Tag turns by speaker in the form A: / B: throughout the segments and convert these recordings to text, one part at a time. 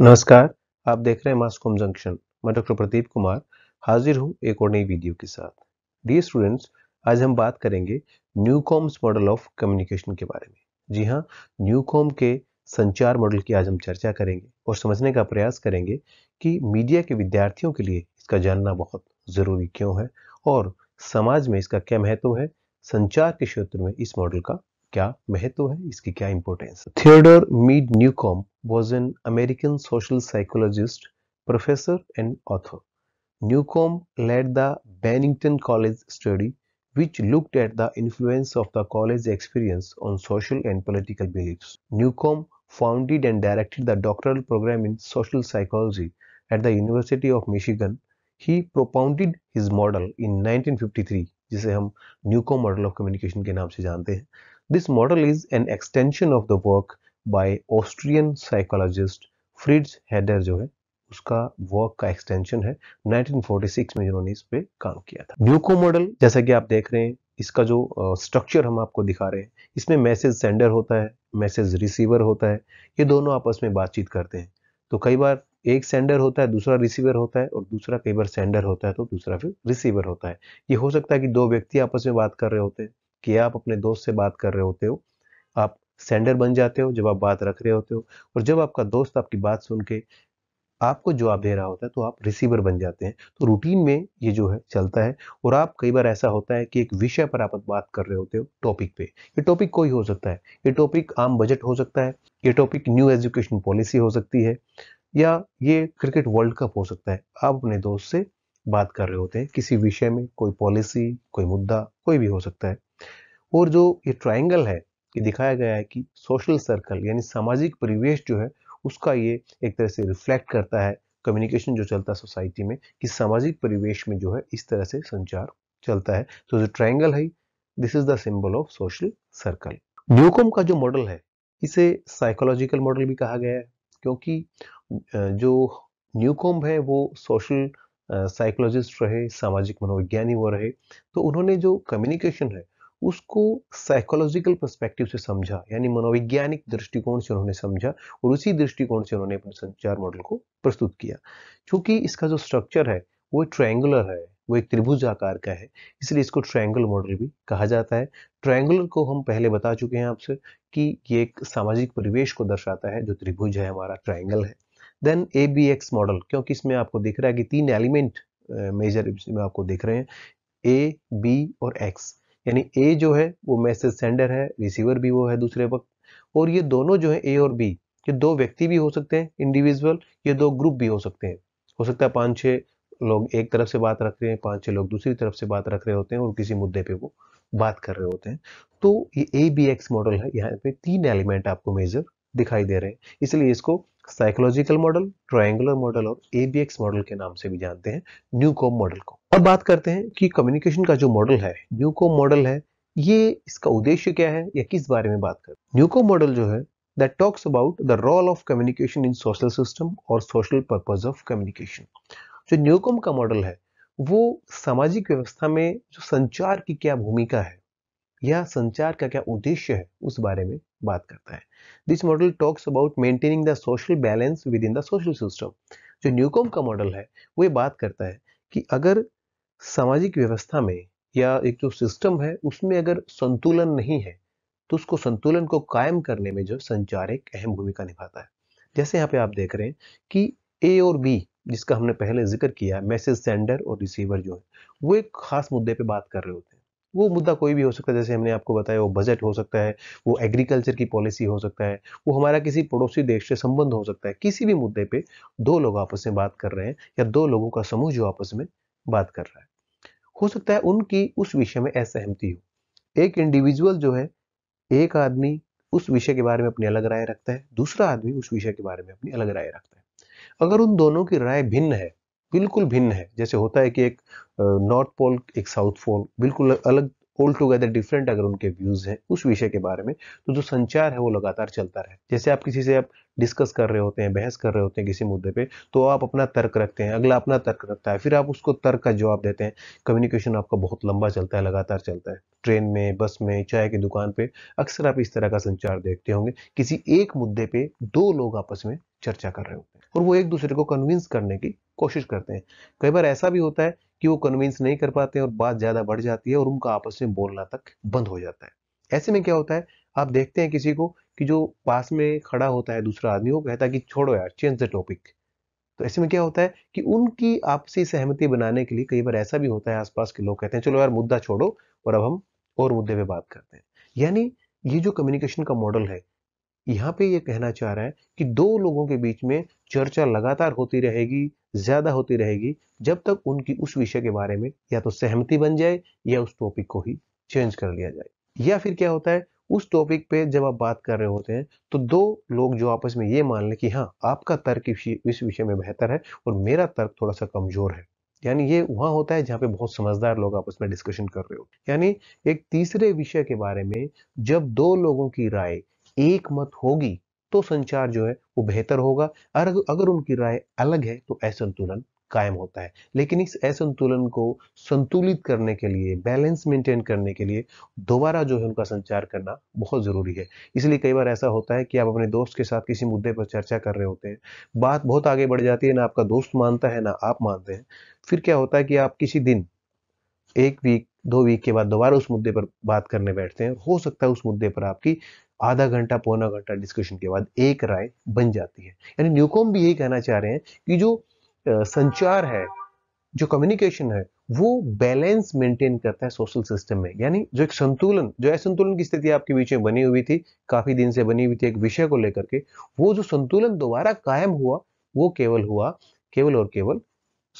A: नमस्कार आप देख रहे हैं मास्कॉम जंक्शन मैं डॉक्टर प्रदीप कुमार हाजिर हूं एक और नई वीडियो के साथ डी स्टूडेंट्स आज हम बात करेंगे न्यूकॉम्स मॉडल ऑफ कम्युनिकेशन के बारे में जी हाँ न्यूकॉम के संचार मॉडल की आज हम चर्चा करेंगे और समझने का प्रयास करेंगे कि मीडिया के विद्यार्थियों के लिए इसका जानना बहुत ज़रूरी क्यों है और समाज में इसका क्या महत्व है संचार के क्षेत्र में इस मॉडल का क्या महत्व है इसकी क्या importance Theodore Mead Newcomb was an American social psychologist, professor, and author. Newcomb led the Bennington College study, which looked at the influence of the college experience on social and political beliefs. Newcomb founded and directed the doctoral program in social psychology at the University of Michigan. He propounded his model in 1953, which is Newcomb Newcomb model of communication, This model is an extension of the work by Austrian psychologist Fritz Heider जो है उसका work का extension है 1946 में जिन्होंने इस पे काम किया था न्यूको मॉडल जैसा कि आप देख रहे हैं इसका जो स्ट्रक्चर हम आपको दिखा रहे हैं इसमें मैसेज सेंडर होता है मैसेज रिसीवर होता है ये दोनों आपस में बातचीत करते हैं तो कई बार एक सेंडर होता है दूसरा रिसीवर होता है और दूसरा कई बार सेंडर होता है तो दूसरा फिर रिसीवर होता है ये हो सकता है कि दो व्यक्ति आपस में बात कर रहे होते हैं कि आप अपने दोस्त से बात कर रहे होते हो आप सेंडर बन जाते हो जब आप बात रख रहे होते हो और जब आपका दोस्त आपकी बात सुन के आपको जवाब दे रहा होता है तो आप रिसीवर बन जाते हैं तो रूटीन में ये जो है चलता है और आप कई बार ऐसा होता है कि एक विषय पर आप बात कर रहे होते हो टॉपिक पे ये टॉपिक कोई हो सकता है ये टॉपिक आम बजट हो सकता है ये टॉपिक न्यू एजुकेशन पॉलिसी हो सकती है या ये क्रिकेट वर्ल्ड कप हो सकता है आप अपने दोस्त से बात कर रहे होते हैं किसी विषय में कोई पॉलिसी कोई मुद्दा कोई भी हो सकता है और जो ये ट्राइंगल है कि दिखाया गया है कि सोशल सर्कल यानी सामाजिक परिवेश जो है उसका ये एक तरह से रिफ्लेक्ट करता है कम्युनिकेशन जो चलता है सोसाइटी में कि सामाजिक परिवेश में जो है इस तरह से संचार चलता है तो जो ट्राइंगल है this is the symbol of social circle Newcomb का जो मॉडल है इसे साइकोलॉजिकल मॉडल भी कहा गया है क्योंकि जो न्यूकोम है वो सोशल साइकोलॉजिस्ट रहे सामाजिक मनोविज्ञानी वो रहे तो उन्होंने जो कम्युनिकेशन है उसको साइकोलॉजिकल परस्पेक्टिव से समझा यानी मनोवैज्ञानिक दृष्टिकोण से उन्होंने समझा और उसी दृष्टिकोण से उन्होंने अपने संचार मॉडल को प्रस्तुत किया क्योंकि इसका जो स्ट्रक्चर है वो ट्रायंगुलर है वो एक त्रिभुज आकार का है इसलिए इसको ट्रायंगल मॉडल भी कहा जाता है ट्रायंगुलर को हम पहले बता चुके हैं आपसे कि ये एक सामाजिक परिवेश को दर्शाता है जो त्रिभुज है हमारा ट्रायंगल है then A B X model क्योंकि इसमें आपको दिख रहा है कि तीन एलिमेंट मेजर में आपको दिख रहे हैं ए बी और एक्स यानी ए जो है वो मैसेज सेंडर है रिसीवर भी वो है दूसरे वक्त और ये दोनों जो है ए और बी ये दो व्यक्ति भी हो सकते हैं इंडिविजुअल ये दो ग्रुप भी हो सकते हैं हो सकता है पांच छह लोग एक तरफ से बात रख रहे हैं पांच छह लोग दूसरी तरफ से बात रख रहे होते हैं और किसी मुद्दे पे वो बात कर रहे होते हैं तो ये ए बी एक्स मॉडल है यहाँ पे तीन एलिमेंट आपको मेजर दिखाई दे रहे हैं इसलिए इसको साइकोलॉजिकल मॉडल ट्रायंगुलर मॉडल और एबीएक्स मॉडल के नाम से भी जानते हैं न्यूकॉम मॉडल को अब बात करते हैं कि कम्युनिकेशन का जो मॉडल है न्यूकॉम मॉडल है ये इसका उद्देश्य क्या है या किस बारे में बात कर न्यूकॉम मॉडल जो है that talks about the role of communication in social system और सोशल पर्पज ऑफ कम्युनिकेशन जो न्यूकॉम का मॉडल है वो सामाजिक व्यवस्था में जो संचार की क्या भूमिका है या संचार का क्या उद्देश्य है उस बारे में बात करता है this model talks about maintaining the social balance within the social system जो न्यूकॉम का मॉडल है वो ये बात करता है कि अगर सामाजिक व्यवस्था में या एक जो सिस्टम है उसमें अगर संतुलन नहीं है तो उसको संतुलन को कायम करने में जो संचार एक अहम भूमिका निभाता है जैसे यहाँ पे आप देख रहे हैं कि ए और बी जिसका हमने पहले जिक्र किया मैसेज सेंडर और रिसीवर जो है वो एक खास मुद्दे पे बात कर रहे होते हैं वो मुद्दा कोई भी हो सकता है जैसे हमने आपको बताया वो बजट हो सकता है वो एग्रीकल्चर की पॉलिसी हो सकता है वो हमारा किसी पड़ोसी देश से संबंध हो सकता है किसी भी मुद्दे पर दो लोग आपस में बात कर रहे हैं या दो लोगों का समूह जो आपस में बात कर रहा है हो सकता है उनकी उस विषय में असहमति हो एक इंडिविजुअल जो है एक आदमी उस विषय के बारे में अपनी अलग राय रखता है दूसरा आदमी उस विषय के बारे में अपनी अलग राय रखता है अगर उन दोनों की राय भिन्न है बिल्कुल भिन्न है जैसे होता है कि एक नॉर्थ पोल एक साउथ पोल बिल्कुल अलग ऑल टुगेदर डिफरेंट अगर उनके व्यूज हैं उस विषय के बारे में तो जो संचार है वो लगातार चलता रहे जैसे आप किसी से आप डिस्कस कर रहे होते हैं बहस कर रहे होते हैं किसी मुद्दे पे तो आप अपना तर्क रखते हैं अगला अपना तर्क रखता है फिर आप उसको तर्क का जवाब देते हैं कम्युनिकेशन आपका बहुत लंबा चलता है लगातार चलता है ट्रेन में बस में चाय की दुकान पे अक्सर आप इस तरह का संचार देखते होंगे किसी एक मुद्दे पे दो लोग आपस में चर्चा कर रहे होते हैं और वो एक दूसरे को कन्विंस करने की कोशिश करते हैं कई बार ऐसा भी होता है कि वो कन्विंस नहीं कर पाते और बात ज़्यादा बढ़ जाती है और उनका आपस में बोलना तक बंद हो जाता है ऐसे में क्या होता है आप देखते हैं किसी को कि जो पास में खड़ा होता है दूसरा आदमी वो कहता है कि छोड़ो यार चेंज द टॉपिक तो ऐसे में क्या होता है कि उनकी आपसी सहमति बनाने के लिए कई बार ऐसा भी होता है आसपास के लोग कहते हैं चलो यार मुद्दा छोड़ो और अब हम और मुद्दे पे बात करते हैं यानी ये जो कम्युनिकेशन का मॉडल है यहाँ पे ये कहना चाह रहा है कि दो लोगों के बीच में चर्चा लगातार होती रहेगी ज्यादा होती रहेगी जब तक उनकी उस विषय के बारे में या तो सहमति बन जाए या उस टॉपिक को ही चेंज कर लिया जाए या फिर क्या होता है उस टॉपिक पे जब आप बात कर रहे होते हैं तो दो लोग जो आपस में ये मान लें कि हाँ आपका तर्क इस विषय में बेहतर है और मेरा तर्क थोड़ा सा कमजोर है यानी ये वहां होता है जहाँ पे बहुत समझदार लोग आपस में डिस्कशन कर रहे हो यानी एक तीसरे विषय के बारे में जब दो लोगों की राय एक मत होगी तो संचार जो है वो बेहतर होगा और अगर उनकी राय अलग है तो असंतुलन कायम होता है लेकिन इस असंतुलन को संतुलित करने के लिए बैलेंस मेंटेन करने के लिए दोबारा जो है उनका संचार करना बहुत ज़रूरी है इसलिए कई बार ऐसा होता है कि आप अपने दोस्त के साथ किसी मुद्दे पर चर्चा कर रहे होते हैं बात बहुत आगे बढ़ जाती है ना आपका दोस्त मानता है ना आप मानते हैं फिर क्या होता है कि आप किसी दिन एक वीक दो वीक के बाद दोबारा उस मुद्दे पर बात करने बैठते हैं हो सकता है उस मुद्दे पर आपकी आधा घंटा पौना घंटा डिस्कशन के बाद एक राय बन जाती है यानी न्यूकॉम भी यही कहना चाह रहे हैं कि जो संचार है जो कम्युनिकेशन है वो बैलेंस मेंटेन करता है सोशल सिस्टम में यानी जो एक संतुलन जो असंतुलन की स्थिति आपके बीच में बनी हुई थी काफी दिन से बनी हुई थी एक विषय को लेकर के वो जो संतुलन दोबारा कायम हुआ वो केवल हुआ केवल और केवल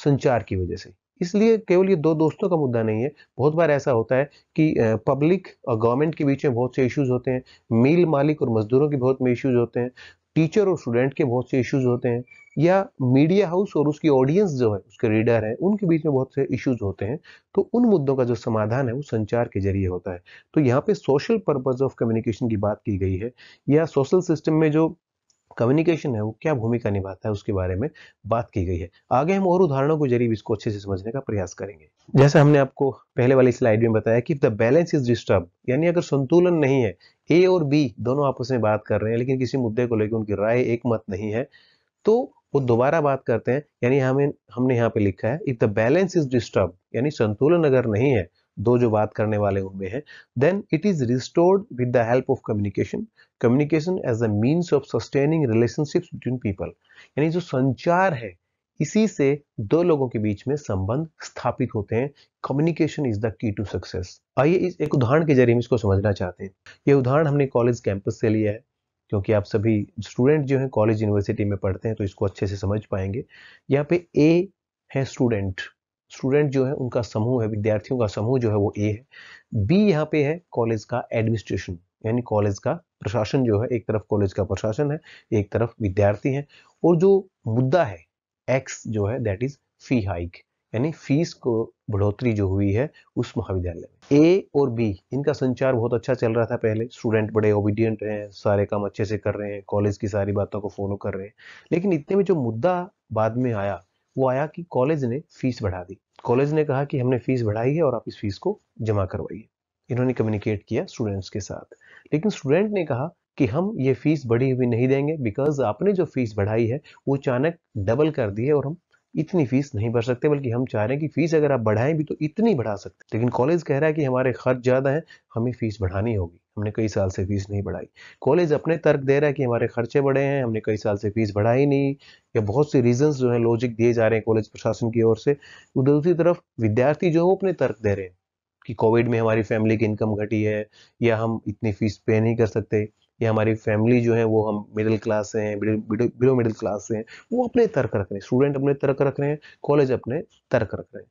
A: संचार की वजह से इसलिए केवल ये दो दोस्तों का मुद्दा नहीं है बहुत बार ऐसा होता है कि पब्लिक और गवर्नमेंट के बीच में बहुत से इश्यूज होते हैं मिल मालिक और मजदूरों के बहुत में इश्यूज होते हैं टीचर और स्टूडेंट के बहुत से इश्यूज होते हैं या मीडिया हाउस और उसकी ऑडियंस जो है उसके रीडर है उनके बीच में बहुत से इश्यूज होते हैं तो उन मुद्दों का जो समाधान है वो संचार के जरिए होता है तो यहाँ पे सोशल पर्पज ऑफ कम्युनिकेशन की बात की गई है या सोशल सिस्टम में जो कम्युनिकेशन है वो क्या भूमिका निभाता है उसके बारे में बात की गई है आगे हम और उदाहरणों के जरिए इसको अच्छे से समझने का प्रयास करेंगे जैसे हमने आपको पहले वाली स्लाइड में बताया कि द बैलेंस इज डिस्टर्ब यानी अगर संतुलन नहीं है ए और बी दोनों आपस में बात कर रहे हैं लेकिन किसी मुद्दे को लेकर उनकी राय एक मत नहीं है तो वो दोबारा बात करते हैं यानी हमें हमने यहाँ पे लिखा है if the balance is disturb यानी संतुलन अगर नहीं है दो जो बात करने वाले उनमें हैं then it is restored with the help of communication communication as a means of sustaining relationship between people यानी जो संचार है इसी से दो लोगों के बीच में संबंध स्थापित होते हैं communication is the key to success आइए इस एक उदाहरण के जरिए हम इसको समझना चाहते हैं ये उदाहरण हमने कॉलेज कैंपस से लिया है क्योंकि आप सभी स्टूडेंट जो हैं कॉलेज यूनिवर्सिटी में पढ़ते हैं तो इसको अच्छे से समझ पाएंगे यहाँ पे ए है स्टूडेंट स्टूडेंट जो है उनका समूह है विद्यार्थियों का समूह जो है वो ए है बी यहाँ पे है कॉलेज का एडमिनिस्ट्रेशन यानी कॉलेज का प्रशासन जो है एक तरफ कॉलेज का प्रशासन है एक तरफ विद्यार्थी है और जो मुद्दा है एक्स जो है दैट इज फी हाइक यानी फीस को बढ़ोतरी जो हुई है उस महाविद्यालय में ए और बी इनका संचार बहुत अच्छा चल रहा था पहले स्टूडेंट बड़े ओबीडियंट हैं सारे काम अच्छे से कर रहे हैं कॉलेज की सारी बातों को फॉलो कर रहे हैं लेकिन इतने में जो मुद्दा बाद में आया वो आया कि कॉलेज ने फीस बढ़ा दी कॉलेज ने कहा कि हमने फीस बढ़ाई है और आप इस फीस को जमा करवाइए इन्होंने कम्युनिकेट किया स्टूडेंट्स के साथ लेकिन स्टूडेंट ने कहा कि हम ये फीस बढ़ी हुई नहीं देंगे बिकॉज आपने जो फीस बढ़ाई है वो अचानक डबल कर दी है और हम इतनी फीस नहीं भर सकते बल्कि हम चाह रहे हैं कि फीस अगर आप बढ़ाएं भी तो इतनी बढ़ा सकते लेकिन कॉलेज कह रहा है कि हमारे खर्च ज़्यादा है हमें फीस बढ़ानी होगी हमने कई साल से फीस नहीं बढ़ाई कॉलेज अपने तर्क दे रहा है कि हमारे खर्चे बढ़े हैं हमने कई साल से फीस बढ़ाई नहीं या बहुत से रीजन जो है लॉजिक दिए जा रहे हैं कॉलेज प्रशासन की ओर से उधर दूसरी तरफ विद्यार्थी जो है वो अपने तर्क दे रहे हैं कि कोविड में हमारी फैमिली की इनकम घटी है या हम इतनी फीस पे नहीं कर सकते या हमारी फैमिली जो है वो हम मिडिल क्लास से हैं बिलो मिडिल क्लास से हैं वो अपने तर्क रख रहे हैं स्टूडेंट अपने तर्क रख रहे हैं कॉलेज अपने तर्क रख रहे हैं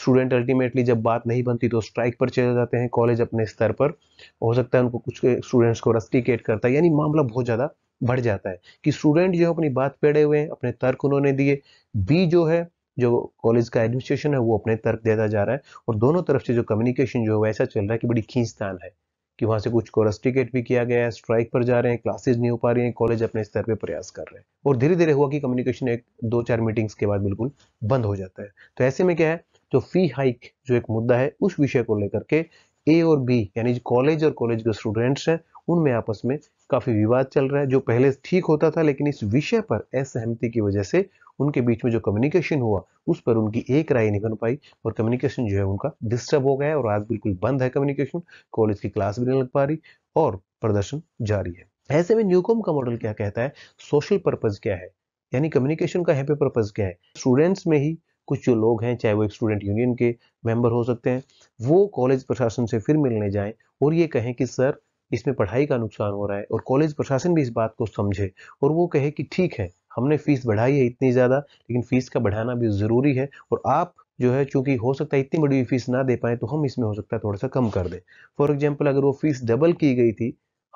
A: स्टूडेंट अल्टीमेटली जब बात नहीं बनती तो स्ट्राइक पर चले जाते हैं कॉलेज अपने स्तर पर हो सकता है उनको कुछ स्टूडेंट्स को रस्टिकेट करता है यानी मामला बहुत ज़्यादा बढ़ जाता है कि स्टूडेंट जो है अपनी बात पेड़े हुए हैं अपने तर्क उन्होंने दिए बी जो है जो कॉलेज का एडमिनिस्ट्रेशन है वो अपने तर्क देता जा रहा है और दोनों तरफ से जो कम्युनिकेशन जो है वैसा चल रहा है कि बड़ी खींचतान है कि वहां से कुछ को रस्टिकेट भी किया गया है स्ट्राइक पर जा रहे हैं क्लासेज नहीं हो पा रही हैं कॉलेज अपने स्तर पर प्रयास कर रहे हैं और धीरे धीरे हुआ कि कम्युनिकेशन एक दो चार मीटिंग्स के बाद बिल्कुल बंद हो जाता है तो ऐसे में क्या है जो फी हाइक जो एक मुद्दा है उस विषय को लेकर के ए और बी यानी कॉलेज और कॉलेज के स्टूडेंट्स हैं उनमें आपस में काफी विवाद चल रहा है जो पहले ठीक होता था लेकिन इस विषय पर असहमति की वजह से उनके बीच में जो कम्युनिकेशन हुआ उस पर उनकी एक राय नहीं बन पाई और कम्युनिकेशन जो है उनका डिस्टर्ब हो गया है और आज बिल्कुल बंद है कम्युनिकेशन कॉलेज की क्लास भी नहीं लग पा रही और प्रदर्शन जारी है ऐसे में न्यूकॉम का मॉडल क्या कहता है सोशल पर्पज क्या है यानी कम्युनिकेशन का पे पर्पज क्या है स्टूडेंट्स में ही कुछ जो लोग हैं चाहे वो एक स्टूडेंट यूनियन के मेंबर हो सकते हैं वो कॉलेज प्रशासन से फिर मिलने जाएं और ये कहें कि सर इसमें पढ़ाई का नुकसान हो रहा है और कॉलेज प्रशासन भी इस बात को समझे और वो कहे कि ठीक है हमने फीस बढ़ाई है इतनी ज़्यादा लेकिन फीस का बढ़ाना भी ज़रूरी है और आप जो है चूंकि हो सकता है इतनी बड़ी फीस ना दे पाए तो हम इसमें हो सकता है थोड़ा सा कम कर दें फॉर एग्जाम्पल अगर वो फीस डबल की गई थी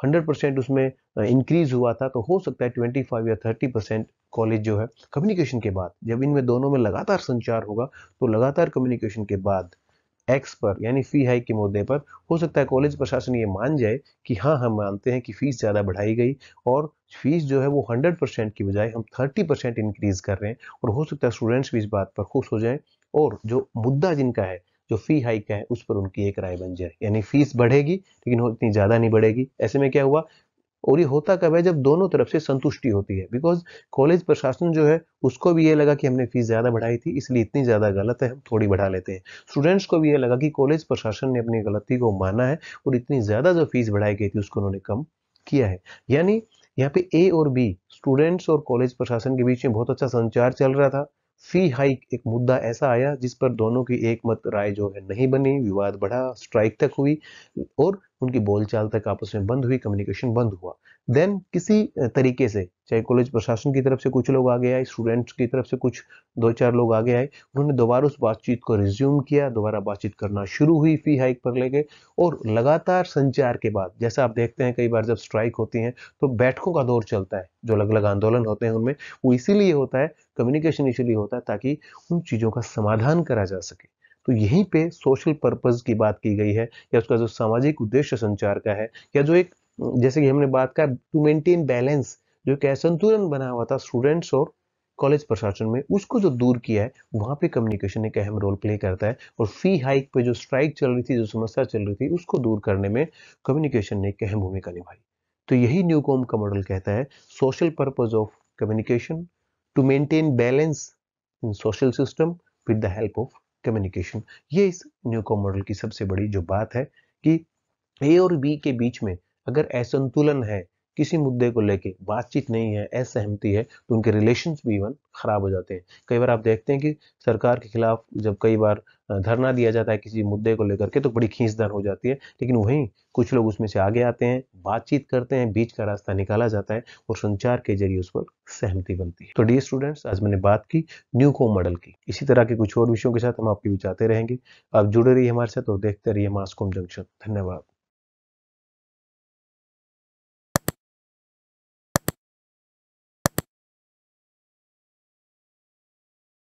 A: 100 परसेंट उसमें इंक्रीज हुआ था तो हो सकता है 25 या 30 परसेंट कॉलेज जो है कम्युनिकेशन के बाद जब इनमें दोनों में लगातार संचार होगा तो लगातार कम्युनिकेशन के बाद एक्स पर यानी फी हाइक के मुद्दे पर हो सकता है कॉलेज प्रशासन ये मान जाए कि हाँ हम मानते हैं कि फीस ज़्यादा बढ़ाई गई और फीस जो है वो 100 परसेंट की बजाय हम 30 परसेंट इंक्रीज़ कर रहे हैं और हो सकता है स्टूडेंट्स भी इस बात पर खुश हो जाएं और जो मुद्दा जिनका है जो फी हाइक है उस पर उनकी एक राय बन जाए यानी फीस बढ़ेगी लेकिन इतनी ज़्यादा नहीं बढ़ेगी ऐसे में क्या हुआ और ये होता कब है जब दोनों तरफ से संतुष्टि होती है बिकॉज कॉलेज प्रशासन जो है उसको भी ये लगा कि हमने फीस ज़्यादा बढ़ाई थी इसलिए इतनी ज़्यादा गलत है हम थोड़ी बढ़ा लेते हैं स्टूडेंट्स को भी ये लगा कि कॉलेज प्रशासन ने अपनी गलती को माना है और इतनी ज़्यादा जो फीस बढ़ाई गई थी उसको उन्होंने कम किया है यानी यहाँ पे ए और बी स्टूडेंट्स और कॉलेज प्रशासन के बीच में बहुत अच्छा संचार चल रहा था फी हाइक एक मुद्दा ऐसा आया जिस पर दोनों की एक मत राय जो है नहीं बनी विवाद बढ़ा स्ट्राइक तक हुई और उनकी बोलचाल तक आपस में बंद हुई कम्युनिकेशन बंद हुआ देन किसी तरीके से चाहे कॉलेज प्रशासन की तरफ से कुछ लोग आगे आए स्टूडेंट्स की तरफ से कुछ दो चार लोग आगे आए उन्होंने दोबारा उस बातचीत को रिज्यूम किया दोबारा बातचीत करना शुरू हुई फी हाइक पर लेके और लगातार संचार के बाद जैसा आप देखते हैं कई बार जब स्ट्राइक होती है तो बैठकों का दौर चलता है जो अलग अलग आंदोलन होते हैं उनमें वो इसीलिए होता है कम्युनिकेशन इसीलिए होता है ताकि उन चीज़ों का समाधान करा जा सके तो यहीं पे सोशल पर्पज़ की बात की गई है या उसका जो सामाजिक उद्देश्य संचार का है या जो एक जैसे कि हमने बात कहा टू मेंटेन बैलेंस जो एक असंतुलन बना हुआ था स्टूडेंट्स और कॉलेज प्रशासन में उसको जो दूर किया है वहां पे कम्युनिकेशन एक अहम रोल प्ले करता है और फी हाइक पे जो स्ट्राइक चल रही थी जो समस्या चल रही थी उसको दूर करने में कम्युनिकेशन ने एक अहम भूमिका निभाई तो यही न्यूकॉम का मॉडल कहता है social purpose of communication to maintain balance in social system with the help of communication ये इस न्यूको मॉडल की सबसे बड़ी जो बात है कि ए और बी के बीच में अगर असंतुलन है किसी मुद्दे को लेके बातचीत नहीं है असहमति है तो उनके रिलेशन भी इवन खराब हो जाते हैं कई बार आप देखते हैं कि सरकार के खिलाफ जब कई बार धरना दिया जाता है किसी मुद्दे को लेकर के तो बड़ी खींचदान हो जाती है लेकिन वहीं कुछ लोग उसमें से आगे आते हैं बातचीत करते हैं बीच का रास्ता निकाला जाता है और संचार के जरिए उस पर सहमति बनती है तो डी स्टूडेंट्स आज मैंने बात की न्यू न्यूको मॉडल की इसी तरह के कुछ और विषयों के साथ हम आपके बीच आते रहेंगे आप जुड़े रहिए हमारे साथ और देखते रहिए मास्कोम जंक्शन धन्यवाद